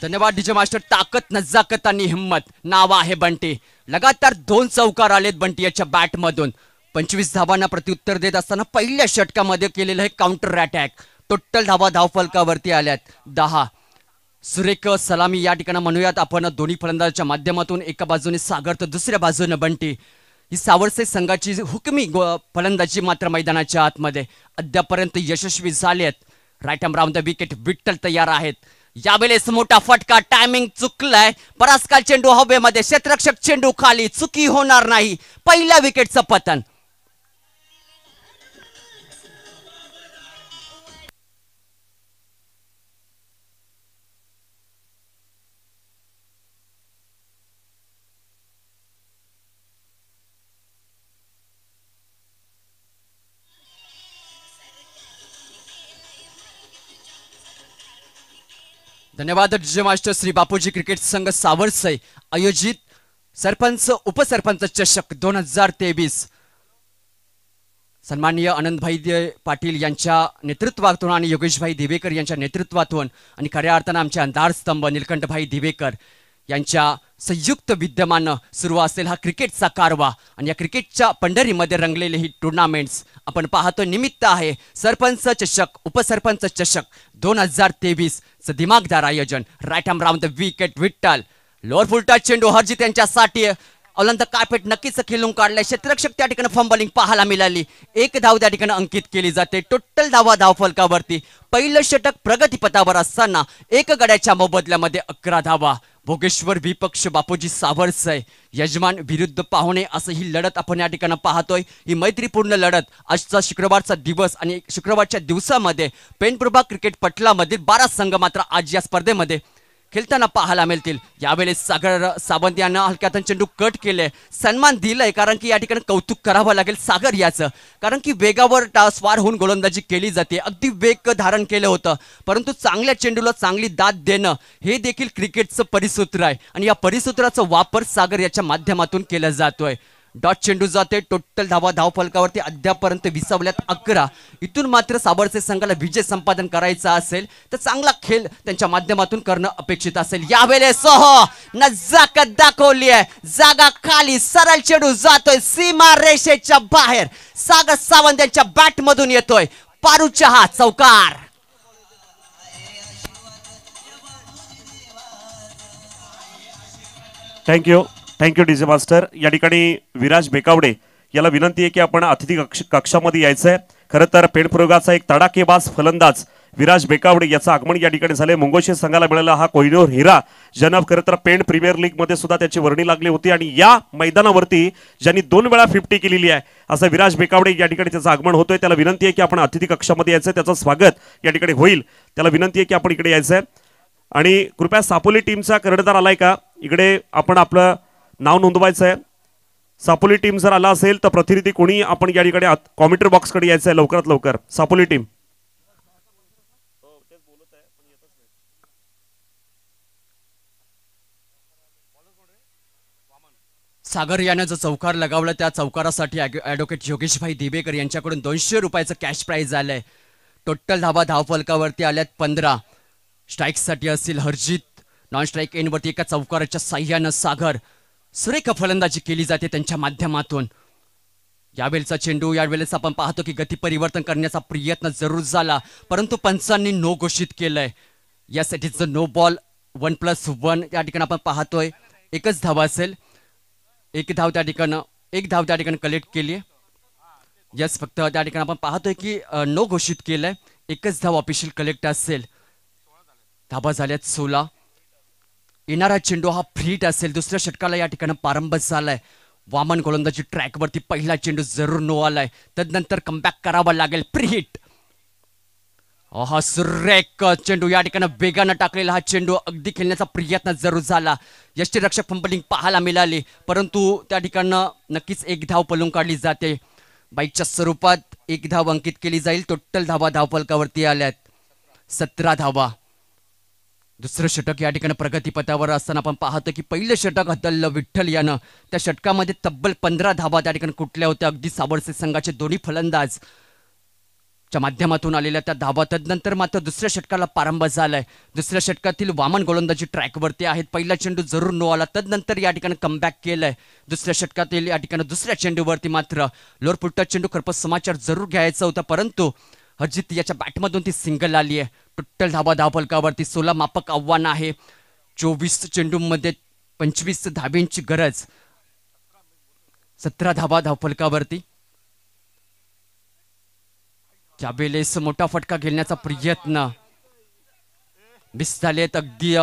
धन्यवाद डीजे मास्टर ताकत नजाकत आणि हिंमत नाव आहे बंटी लगातार दोन चौकार आलेत बंटी याच्या बॅटमधून पंचवीस धावांना प्रत्युत्तर देत असताना पहिल्या षटकामध्ये केलेलं हे काउंटर अटॅक टोटल धावा धावफलकावरती आल्यात दहा सुरेख सलामी या ठिकाणी म्हणूयात आपण दोन्ही फलंदाजाच्या माध्यमातून एका बाजूने सागर तर दुसऱ्या बाजूने बंटी ही सावरसे संघाची हुकमी फलंदाजी मात्र मैदानाच्या आतमध्ये अद्यापर्यंत यशस्वी झालेत आहेत right arm round the wicket Vitthal तयार आहेत यावेळेस मोठा फटका टायमिंग चुकलाय परास्काल चेंडू हवेमध्ये क्षेत्रक्षक चेंडू खाली चुकी होणार नाही पहिल्या विकेटचं पतन धन्यवाद मास्टर श्री बापूजी क्रिकेट संघ सावरसई आयोजित सरपंच उपसरपंच चषक दोन हजार तेवीस सन्माननीय आनंदभाई पाटील यांच्या नेतृत्वातून आणि योगेशभाई दिवेकर यांच्या नेतृत्वातून आणि खऱ्या अर्थानं आमचे अंधारस्तंभ नीलकंठभाई दिवेकर यांच्या संयुक्त विद्यमानं सुरू असेल हा क्रिकेटचा कारवा आणि या क्रिकेटच्या पंढरीमध्ये रंगलेले ही टुर्नामेंट्स आपण पाहतो निमित्त आहे सरपंच चषक उपसरपंच चषक दोन हजार तेवीसचं दिमागदार आयोजन right arm round the wicket Vitthal lower full toss चेंडू हरजीत यांच्यासाठी अवलंद कार्पेट नक्कीच खेळून काढलाय क्षेत्ररक्षक त्या ठिकाणी फंबलिंग पाहायला मिळाली एक धाव त्या ठिकाणी अंकित केली जाते टोटल धावा धाव फलकावरती पहिलं षटक प्रगतीपथावर असताना एक गड्याच्या मोबदल्यामध्ये अकरा धावा भोगेश्वर विपक्ष बापूजी सावरसय यजमान विरुद्ध पाहुणे असं ही लढत आपण या ठिकाणी पाहतोय ही मैत्रीपूर्ण लढत आजचा शुक्रवारचा दिवस आणि शुक्रवारच्या दिवसामध्ये पेनप्रभा क्रिकेट पटलामधील बारा संघ मात्र आज या स्पर्धेमध्ये खेळताना पाहायला मिळतील यावेळेस सागर सावंत यांना हलक्या चेंडू कट केले सन्मान दिलाय कारण की या ठिकाणी कौतुक करावं लागेल सागर याचं कारण की वेगावर स्वार होऊन गोलंदाजी केली जाते अगदी वेग धारण केलं होतं परंतु चांगल्या चेंडूला चांगली दाद देणं हे देखील क्रिकेटचं परिसूत्र आहे आणि या परिसूत्राचा वापर सागर याच्या माध्यमातून केला जातोय डॉट चेंडू जाते टोटल धावा धाव फलकावरती अद्यापर्यंत विसवल्यात अकरा इथून मात्र साबरचे संघाला विजय संपादन करायचा असेल तर चांगला खेळ त्यांच्या माध्यमातून करणं अपेक्षित असेल यावेळेस सह न जाकत दाखवली आहे जागा खाली सरळ चेंडू जातोय सीमा रेषेच्या बाहेर सागर सावंत यांच्या बॅटमधून येतोय पारू हा चौकार थँक्यू थँक्यू डीजे मास्टर या ठिकाणी विराज बेकावडे याला विनंती आहे की आपण अतिथी कक्ष कक्षामध्ये यायचं आहे खरं तर पेडप्रयोगाचा एक तडाकेबाज फलंदाज विराज बेकावडे याचं आगमन या ठिकाणी झाले मुंगोशी संघाला मिळाला हा कोहिनोर हिरा ज्यांना खरं तर पेंड प्रीमियर लीगमध्ये सुद्धा त्याची वर्णी लागली होती आणि या मैदानावरती ज्यांनी दोन वेळा फिफ्टी केलेली आहे असं विराज बेकावडे या ठिकाणी त्याचं आगमन होतोय त्याला विनंती आहे की आपण अतिथी कक्षामध्ये यायचं त्याचं स्वागत या ठिकाणी होईल त्याला विनंती आहे की आपण इकडे यायचं आहे आणि कृपया सापोली टीमचा कर्णधार आलाय का इकडे आपण आपलं नाव नोंदवायचं आहे सापोली टीम जर आला असेल तर प्रतिनिधी कोणी आपण या ठिकाणी कॉम्प्युटर कडे यायचं आहे लवकरात लवकर सापोली टीम सागर यानं जो चौकार लगावला त्या चौकारासाठी ॲडव्होकेट योगेशभाई दिबेकर यांच्याकडून दोनशे रुपयाचं कॅश प्राईज आलंय टोटल धावा फलकावरती आल्यात पंधरा साठी असतील हरजित नॉन स्ट्राईक एनवरती एका चौकाराच्या साह्यानं सागर सुरेख फलंदाजी केली जाते त्यांच्या माध्यमातून यावेळेचा चेंडू यावेळेस आपण पाहतो की गती परिवर्तन करण्याचा प्रयत्न जरूर झाला परंतु पंचांनी नो घोषित केलंय yes it no ball one plus one या ठिकाणी आपण पाहतोय एकच धाव असेल एक धाव त्या ठिकाणं एक धाव त्या ठिकाणी कलेक्ट केली यस फक्त त्या ठिकाणी आपण पाहतोय की नो घोषित केलंय एकच धाव ऑफिशियल कलेक्ट असेल धाबा झाल्यात सोला येणारा चेंडू हा फ्रीट असेल दुसऱ्या षटकाला या ठिकाणी प्रारंभ झालाय वामन गोलंदाजी ट्रॅकवरती पहिला चेंडू जरूर नो आलाय तदनंतर कमबॅक करावा लागेल प्रीहिट हा सुरेख चेंडू या ठिकाणी वेगानं टाकलेला हा चेंडू अगदी खेळण्याचा प्रयत्न जरूर झाला यष्टीरक्षक पंपलिंग पाहायला मिळाली परंतु त्या ठिकाणं नक्कीच एक धाव पलून काढली जाते बाईकच्या स्वरूपात एक धाव अंकित केली जाईल टोटल धावा धावपलकावरती आल्यात सतरा धावा दुसरं षटक या ठिकाणी प्रगतीपथावर असताना आपण पाहतो की पहिलं षटक हदललं विठ्ठल यानं त्या षटकामध्ये तब्बल पंधरा धावा त्या ठिकाणी कुठल्या होत्या अगदी सावळसे संघाचे दोन्ही फलंदाज च्या माध्यमातून आलेल्या त्या धावा तदनंतर मात्र दुसऱ्या षटकाला प्रारंभ झालाय दुसऱ्या षटकातील वामन गोलंदाजी ट्रॅकवरती आहेत पहिला चेंडू जरूर नो आला तदनंतर या ठिकाणी कमबॅक केलंय दुसऱ्या षटकातील या ठिकाणी दुसऱ्या चेंडूवरती मात्र लोअर चेंडू खरपत समाचार जरूर घ्यायचा होता परंतु अजित याच्या बॅटमधून ती सिंगल आली आहे टोटल धावा धावफलकावरती सोला मापक आव्हान आहे चोवीस चेंडूमध्ये पंचवीस धाबींची गरज सतरा धावा धावफलकावरती त्यावेळेस मोठा फटका घेण्याचा प्रयत्न मिस झालेत अगदी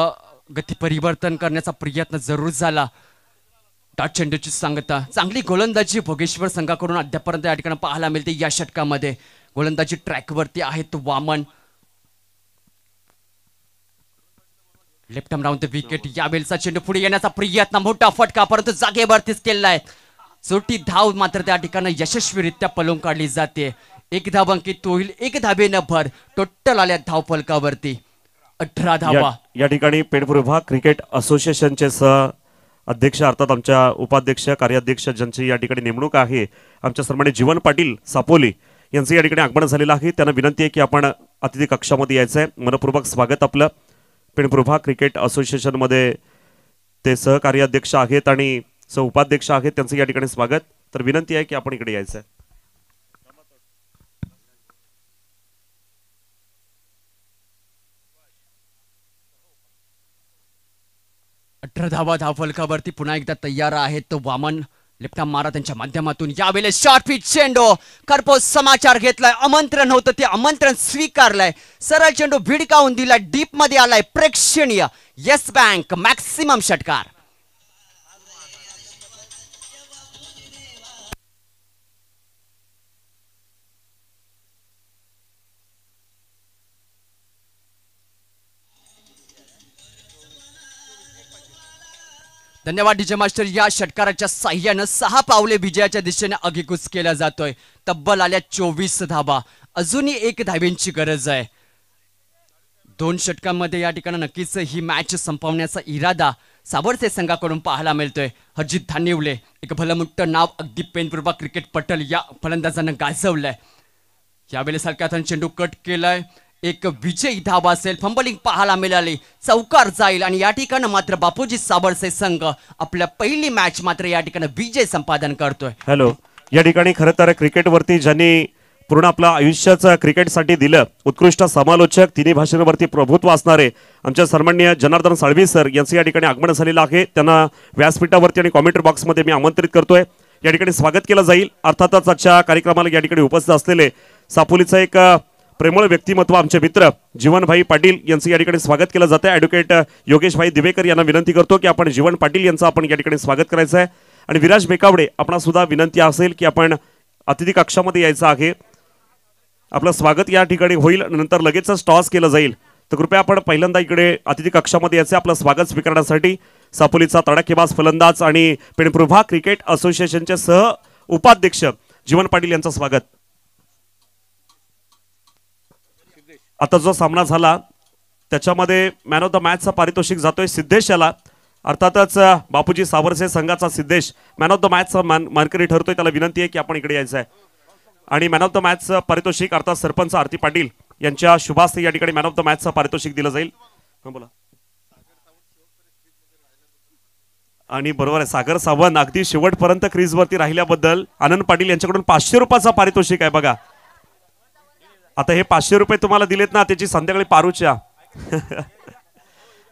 गती परिवर्तन करण्याचा प्रयत्न जरूर झाला डॉट चेंडूची सांगता चांगली गोलंदाजी भोगेश्वर संघाकडून अद्यापर्यंत या ठिकाणी पाहायला मिळते या षटकामध्ये गोलंदाजी ट्रॅकवरती आहेत वामन लेफ्टम राऊंड विकेट या वेळचा चेंडू पुढे येण्याचा प्रयत्न मोठा फटका परंतु जागेवरतीच केलेला आहे छोटी धाव मात्र त्या ठिकाणी यशस्वीरित्या पलून काढली जाते एक धाव अंकित होईल एक धाबेनं भर टोटल आल्या धाव फलकावरती अठरा धावा या ठिकाणी पेडपूर विभाग क्रिकेट असोसिएशनचे सह अध्यक्ष अर्थात आमच्या उपाध्यक्ष कार्याध्यक्ष ज्यांची या ठिकाणी नेमणूक आहे आमच्या सर्वांनी जीवन पाटील सापोली यांचं या ठिकाणी आगमन झालेलं आहे त्यांना विनंती आहे की आपण अतिथी कक्षामध्ये यायचं आहे मनपूर्वक स्वागत आपलं पिणप्रभा क्रिकेट मध्ये ते सहकार्य अध्यक्ष आहेत आणि सह उपाध्यक्ष आहेत त्यांचं या ठिकाणी स्वागत तर विनंती आहे की आपण इकडे यायचं अठरा धावा धाव फलकावरती पुन्हा एकदा तयार आहेत तो वामन लिपटा मारा त्यांच्या माध्यमातून यावेळेस शॉर्टफिट चेंडू खरपोस समाचार घेतलाय आमंत्रण होतं ते आमंत्रण स्वीकारलंय सरळ चेंडू भिडकावून दिलाय डीप मध्ये आलाय प्रेक्षणीय येस बँक मॅक्सिमम षटकार धन्यवाद डीजे मास्टर या षटकाराच्या साह्यानं सहा पावले विजयाच्या दिशेने अगेकूच केला जातोय तब्बल आल्या चोवीस धाबा अजूनही एक धाबेंची गरज आहे दोन षटकांमध्ये या ठिकाणी नक्कीच ही मॅच संपवण्याचा इरादा साबरसे संघाकडून पाहायला मिळतोय हजित धानिवले एक भलमुट्ट नाव अगदी पेनपूर्वा क्रिकेट पटल या फलंदाजानं गाजवलंय यावेळेस सारख्या चेंडू कट केलाय एक विजयी धावा असेल फंबलिंग पाहायला मिळाली चौकार जाईल आणि या ठिकाणी मात्र बापूजी साबळसे संघ आपल्या पहिली मॅच मात्र या ठिकाणी विजय संपादन करतोय हॅलो या ठिकाणी खरं तर क्रिकेटवरती ज्यांनी पूर्ण आपलं आयुष्याचं क्रिकेटसाठी दिलं उत्कृष्ट समालोचक तिन्ही भाषांवरती प्रभुत्व असणारे आमच्या सन्मान्य जनार्दन साळवी सर यांचं या ठिकाणी आगमन झालेलं आहे त्यांना व्यासपीठावरती आणि कॉमेंटर बॉक्समध्ये मी आमंत्रित करतोय या ठिकाणी स्वागत केलं जाईल अर्थातच आजच्या कार्यक्रमाला या ठिकाणी उपस्थित असलेले सापोलीचा एक प्रेमळ व्यक्तिमत्व आमचे मित्र जीवनभाई पाटील यांचं या ठिकाणी स्वागत केलं जातं ॲडव्होकेट योगेशभाई दिवेकर यांना विनंती करतो की आपण जीवन पाटील यांचं आपण या ठिकाणी स्वागत करायचं आहे आणि विराज बेकावडे आपणासुद्धा सुद्धा विनंती असेल की आपण अतिथी कक्षामध्ये यायचं आहे आपलं स्वागत या ठिकाणी होईल नंतर लगेचच टॉस केलं जाईल तर कृपया आपण पहिल्यांदा इकडे अतिथी कक्षामध्ये यायचं आपलं स्वागत स्वीकारण्यासाठी सापोलीचा तडाखेबाज फलंदाज आणि पेणप्रभा क्रिकेट असोसिएशनचे सह उपाध्यक्ष जीवन पाटील यांचं स्वागत आता जो सामना झाला त्याच्यामध्ये मॅन ऑफ द मॅचचा पारितोषिक जातोय सिद्धेश याला अर्थातच बापूजी सावरसे संघाचा सिद्धेश मॅन ऑफ द मॅचचा मान मानकरी ठरतोय त्याला विनंती आहे की आपण इकडे यायचं आहे आणि मॅन ऑफ द मॅच पारितोषिक अर्थात सरपंच आरती पाटील यांच्या शुभास्ते या ठिकाणी मॅन ऑफ द मॅचचा पारितोषिक दिलं जाईल बोला आणि बरोबर आहे सागर सावंत अगदी शेवटपर्यंत क्रीजवरती राहिल्याबद्दल आनंद पाटील यांच्याकडून पाचशे रुपयाचा पारितोषिक आहे बघा आता हे पाचशे रुपये तुम्हाला दिलेत ना त्याची संध्याकाळी पारूच्या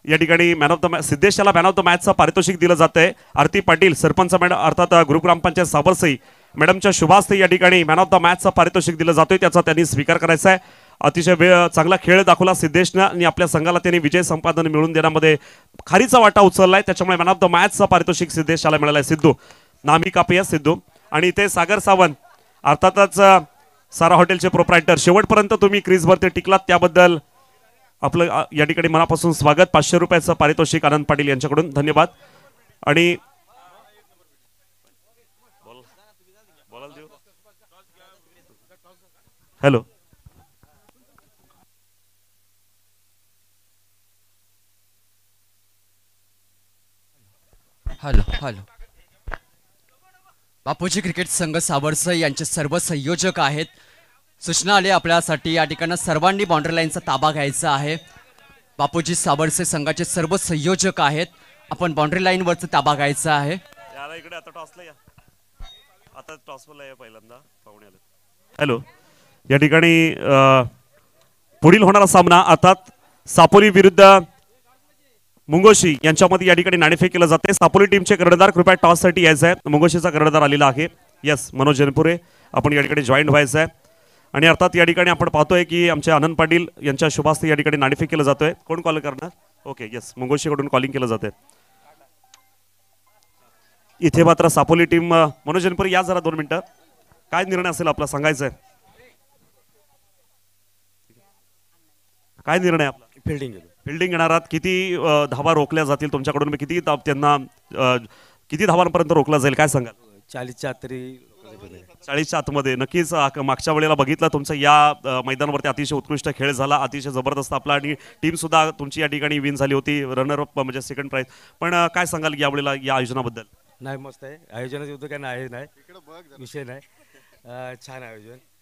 या ठिकाणी man of the match Siddhesh man of the मॅचचा पारितोषिक दिलं जात आहे आरती पाटील सरपंच मॅडम अर्थात गुरुग्रामपंचायत सावरसई मॅडमच्या शुभास्ते या ठिकाणी मॅन ऑफ द मॅचचा पारितोषिक दिलं जातोय त्याचा त्यांनी स्वीकार करायचा आहे अतिशय वेळ चांगला खेळ दाखवला सिद्धेशनं आणि आपल्या संघाला त्यांनी विजय संपादन मिळवून देण्यामध्ये खारीचा वाटा उचललाय त्याच्यामुळे मॅन ऑफ द मॅचचा पारितोषिक सिद्धेशाला मिळाला आहे सिद्धू नामी कापिया सिद्धू आणि इथे सागर सावंत अर्थातच सारा हॉटेलचे प्रोप्रायटर शेवटपर्यंत तुम्ही क्रीजवरती टिकलात त्याबद्दल आपलं या ठिकाणी मनापासून स्वागत पाचशे रुपयाचं पारितोषिक आनंद पाटील यांच्याकडून धन्यवाद आणि hello hello hello Bapuji cricket संघ सावरसई यांचे सर्व संयोजक आहेत सूचना आली आपल्यासाठी या ठिकाणी सर्वांनी बाउंड्री लाईनचा ताबा घ्यायचा आहे बापूजी साबरसे संघाचे सर्व संयोजक आहेत आपण बाउंड्री वरचा ताबा घ्यायचा आहे इकडे आता टॉसला या आता पहिल्यांदा हॅलो या ठिकाणी पुढील होणारा सामना अर्थात सापोली विरुद्ध मुंगोशी यांच्यामध्ये या ठिकाणी नाणेफेक केलं जाते सापोली टीमचे कर्णधार कृपया टॉससाठी यायचं आहे मुंगोशीचा कर्णधार आलेला आहे यस मनोज जनपुरे आपण या ठिकाणी जॉईंट व्हायचं आहे आणि अर्थात या ठिकाणी आपण पाहतोय की आमचे आनंद पाटील यांच्या शुभास्ते या ठिकाणी नाडीफिक केलं जातोय कोण कॉल करणार ओके येस मंगोशीकडून कॉलिंग केलं जाते इथे मात्र सापोली टीम मनोजनपुरी या जरा दोन मिनिटं काय निर्णय असेल आपला सांगायचं काय निर्णय आपला फिल्डिंग फिल्डिंग येणार आहात किती धावा रोखल्या जातील तुमच्याकडून किती त्यांना किती धावांपर्यंत रोखला जाईल काय सांगाल चाळीसच्या तरी चाळीसच्या आतमध्ये नक्कीच मागच्या वेळेला बघितलं तुमचं या मैदानावरती अतिशय उत्कृष्ट खेळ झाला अतिशय जबरदस्त आपला आणि टीमसुद्धा तुमची या ठिकाणी विन झाली होती रनर अप म्हणजे सेकंड प्राईज पण काय सांगाल यावेळेला या आयोजनाबद्दल नाही मस्त आहे आयोजनाचं काय नाही नाही विषय नाही छान आयोजन